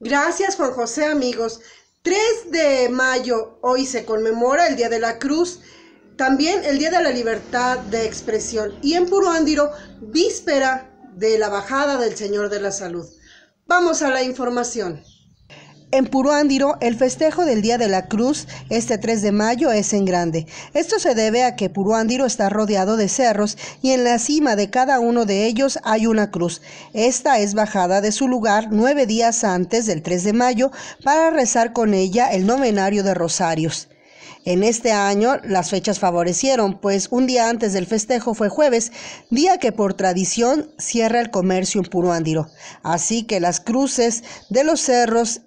Gracias, Juan José, amigos. 3 de mayo, hoy se conmemora el Día de la Cruz, también el Día de la Libertad de Expresión y en Puruándiro, víspera de la bajada del Señor de la Salud. Vamos a la información. En Puruándiro, el festejo del Día de la Cruz este 3 de mayo es en grande. Esto se debe a que Puruándiro está rodeado de cerros y en la cima de cada uno de ellos hay una cruz. Esta es bajada de su lugar nueve días antes del 3 de mayo para rezar con ella el novenario de Rosarios. En este año las fechas favorecieron, pues un día antes del festejo fue jueves, día que por tradición cierra el comercio en Puruándiro. Así que las cruces de los cerros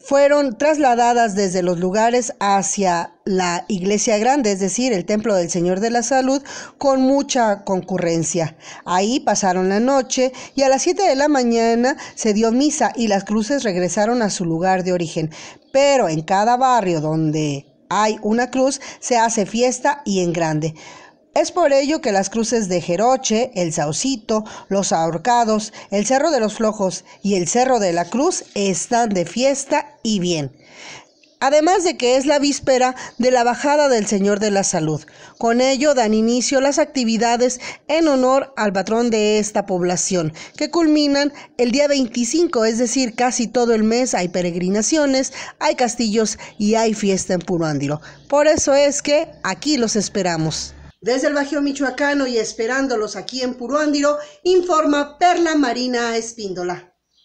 fueron trasladadas desde los lugares hacia la iglesia grande, es decir, el templo del Señor de la Salud, con mucha concurrencia. Ahí pasaron la noche y a las 7 de la mañana se dio misa y las cruces regresaron a su lugar de origen. Pero en cada barrio donde hay una cruz se hace fiesta y en grande. Es por ello que las cruces de Jeroche, el Saucito, los Ahorcados, el Cerro de los Flojos y el Cerro de la Cruz están de fiesta y bien. Además de que es la víspera de la bajada del Señor de la Salud. Con ello dan inicio las actividades en honor al patrón de esta población, que culminan el día 25, es decir, casi todo el mes hay peregrinaciones, hay castillos y hay fiesta en Ándilo. Por eso es que aquí los esperamos. Desde el Bajío Michoacano y esperándolos aquí en Puruándiro, informa Perla Marina Espíndola.